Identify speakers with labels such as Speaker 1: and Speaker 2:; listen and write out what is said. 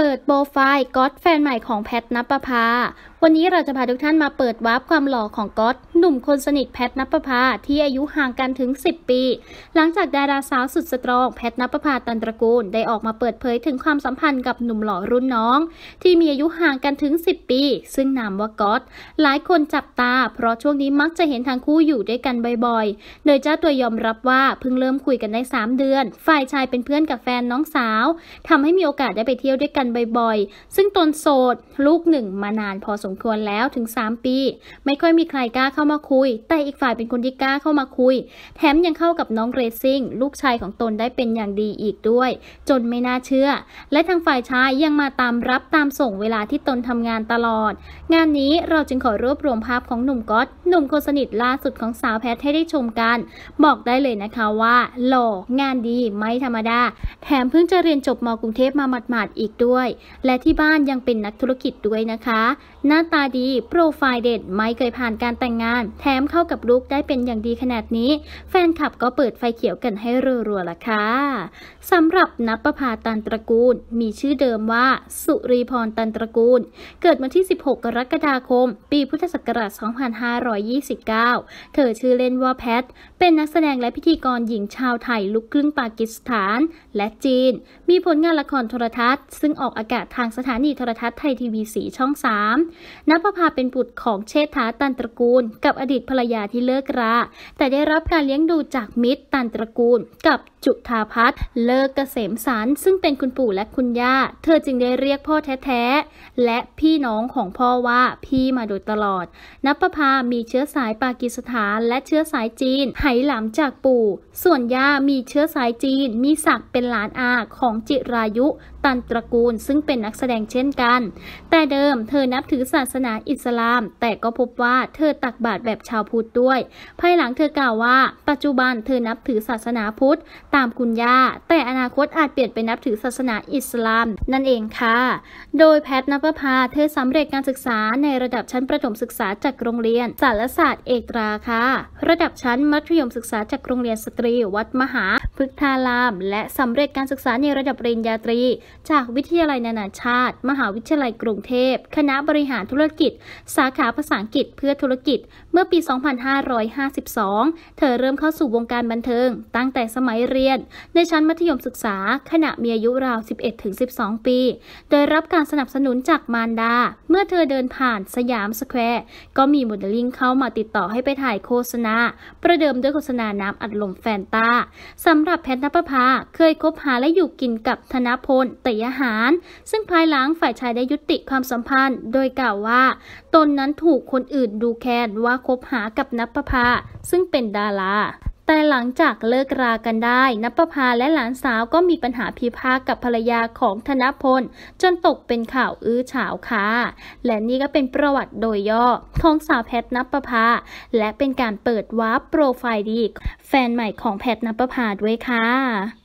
Speaker 1: ปิดโปรไฟล์ก๊อตแฟนใหม่ของแพทนับประภาวันนี้เราจะพาทุกท่านมาเปิดวาร์ปความหล่อของก๊อตหนุ่มคนสนิทแพทนับประพาที่อายุห่างกันถึง 10 ปี หลังจากดาราสาวสุดสตรองแพทนับประพาตันตระกูลได้ออกมาเปิดเผยถึงความสัมพันธ์กับหนุ่มหล่อรุ่นน้อง ที่มีอายุห่างกันถึง 10 ปี ซึ่งนามว่าก๊อตหลายคนจับตา เพราะช่วงนี้มักจะเห็นทางคู่อยู่ด้วยกันบ่อยๆโดยเจ้าตัวยอมรับว่าเพิ่งเริ่มคุยกันได้3เดือน ฝ่ายชายเป็นเพื่อนกับแฟนน้องสาว ทำให้มีโอกาสได้ไปเที่ยวด้วยกันบ่อยๆซึ่งตนโสดลูกหนึ่งมานานพอสมมควรแล้วถึง 3 ปี ไม่ค่อยมีใครกล้าเข้ามาคุย แต่อีกฝ่ายเป็นคนที่กล้าเข้ามาคุย แถมยังเข้ากับน้องเรซิ่งลูกชายของตนได้เป็นอย่างดีอีกด้วย จนไม่น่าเชื่อ และทางฝ่ายชายยังมาตามรับตามส่งเวลาที่ตนทำงานตลอด งานนี้เราจึงขอรวบรวมภาพของหนุ่มก๊อตหนุ่มคนสนิทล่าสุดของสาวแพทให้ได้ชมกัน บอกได้เลยนะคะว่า หล่องานดี ไม่ธรรมดาแถมเพิ่งจะเรียนจบมกรุงเทพมาหมาดๆอีกด้วย และที่บ้านยังเป็นนักธุรกิจด้วยนะคะน่าาตาดี โปรไฟล์เด็ดไม่เคยผ่านการแต่งงาน แถมเข้ากับลุกได้เป็นอย่างดีขนาดนี้ แฟนคลับก็เปิดไฟเขียวกันให้รัวๆล่ะค่ะ สำหรับนับประพาตันตระกูล มีชื่อเดิมว่า สุรีพรตันตระกูล เกิดวันที่ 16 กรกฎาคม ปีพุทธศักราช 2529 เธอชื่อเล่นว่าแพท เป็นนักแสดงและพิธีกรหญิงชาวไทยลูกครึ่งปากีสถานและจีน มีผลงานละครโทรทัศน์ซึ่งออกอากาศทางสถานีโทรทัศน์ไทยทีวีสีช่อง3นภพาเป็นบุตรของเชษฐาตันตระกูล กับอดีตภรรยาที่เลิกราแต่ได้รับการเลี้ยงดูจากมิตรตันตระกูล กับจุธาพัฒน์เลิกเกษมสารซึ่งเป็นคุณปู่และคุณย่าเธอจึงได้เรียกพ่อแท้ๆและพี่น้องของพ่อว่าพี่มาโดยตลอดนภพามีเชื้อสายปากีสถานและเชื้อสายจีนไหหลามจากปู่ ส่วนย่ามีเชื้อสายจีนมีศักดิ์เป็นหลานอาของจิรายุตันตระกูลซึ่งเป็นนักแสดงเช่นกัน แต่เดิมเธอนับถือศาสนาอิสลาม แต่ก็พบว่าเธอตักบาตรแบบชาวพุทธด้วย ภายหลังเธอกล่าวว่า ปัจจุบันเธอนับถือศาสนาพุทธตามคุณย่าแต่อนาคตอาจเปลี่ยนไปนับถือศาสนาอิสลามนั่นเองค่ะ โดยแพทย์นภพาเธอสำเร็จการศึกษา ในระดับชั้นประถมศึกษาจากโรงเรียนสารศาสตร์เอกราค่ะระดับชั้นมัธยมศึกษาจากโรงเรียนสตรีวัดมหาฤกษาราม และสำเร็จการศึกษาในระดับปริญญาตรี จากวิทยาลัยนานาชาติ มหาวิทยาลัยกรุงเทพ คณะบริหารธุรกิจ สาขาภาษาอังกฤษเพื่อธุรกิจเมื่อปี 2552 เธอเริ่มเข้าสู่วงการบันเทิง ตั้งแต่สมัยเรียน ในชั้นมัธยมศึกษา ขณะมีอายุราว 11-12 ปี โดยรับการสนับสนุนจากมารดา เมื่อเธอเดินผ่านสยามสแควร์ก็มีโมเดลลิ่งเข้ามาติดต่อให้ไปถ่ายโฆษณาประเดิมด้วยโฆษณาน้ำอัดลมแฟนตาสำหรับหรับแพทย์นภพาเคยคบหาและอยู่กินกับธนพลเตยหาร ซึ่งภายหลังฝ่ายชายได้ยุติความสัมพันธ์โดยกล่าวว่า ตนนั้นถูกคนอื่นดูแคลนว่าคบหากับนภพา ซึ่งเป็นดาราแต่หลังจากเลิกรากันได้ นัพาและหลานสาวก็มีปัญหาพิพาทกับภรรยาของธนพล จนตกเป็นข่าวอื้อฉาวค่ะและนี่ก็เป็นประวัติโดยย่อของสาวแพทนภพาและเป็นการเปิดวาร์ปโปรไฟล์ดีแฟนใหม่ของแพทนัรพาด้วยค่ะ